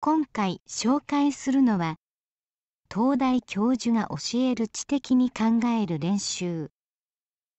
今回紹介するのは東大教授が教える知的に考える練習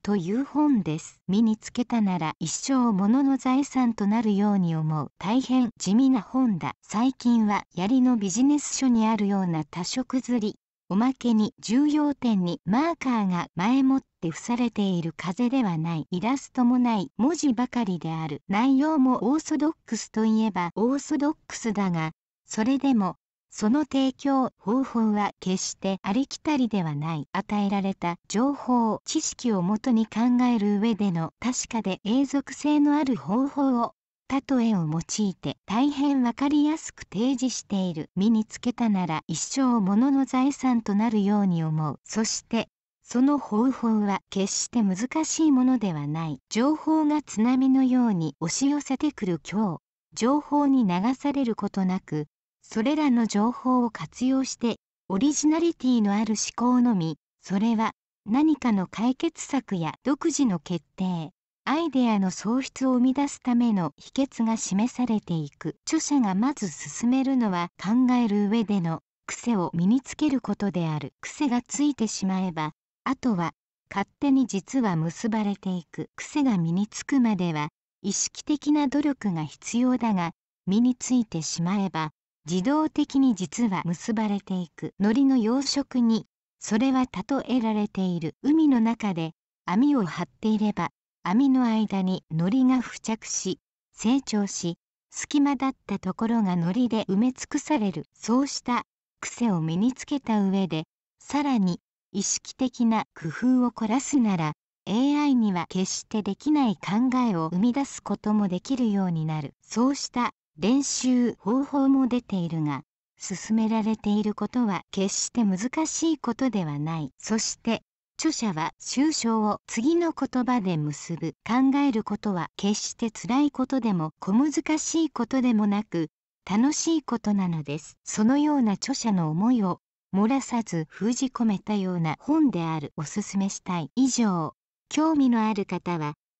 という本です身につけたなら一生ものの財産となるように思う大変地味な本だ最近は槍のビジネス書にあるような多色釣りおまけに重要点にマーカーが前もって付されている風ではないイラストもない文字ばかりである内容もオーソドックスといえばオーソドックスだがそれでもその提供方法は決してありきたりではない与えられた情報知識をもとに考える上での確かで永続性のある方法を例えを用いて大変わかりやすく提示している身につけたなら一生ものの財産となるように思うそしてその方法は決して難しいものではない情報が津波のように押し寄せてくる今日情報に流されることなくそれらの情報を活用してオリジナリティのある思考のみそれは何かの解決策や独自の決定アイデアの創出を生み出すための秘訣が示されていく著者がまず進めるのは考える上での癖を身につけることである癖がついてしまえばあとは勝手に実は結ばれていく癖が身につくまでは意識的な努力が必要だが身についてしまえば自動的に実は結ばれていく海苔の養殖にそれは例えられている海の中で網を張っていれば網の間に海苔が付着し成長し隙間だったところが海苔で埋め尽くされるそうした癖を身につけた上でさらに意識的な工夫を凝らすなら AI には決してできない考えを生み出すこともできるようになるそうした練習方法も出ているが進められていることは決して難しいことではないそして著者は終章を次の言葉で結ぶ考えることは決して辛いことでも小難しいことでもなく楽しいことなのですそのような著者の思いを漏らさず封じ込めたような本であるおすすめしたい以上興味のある方は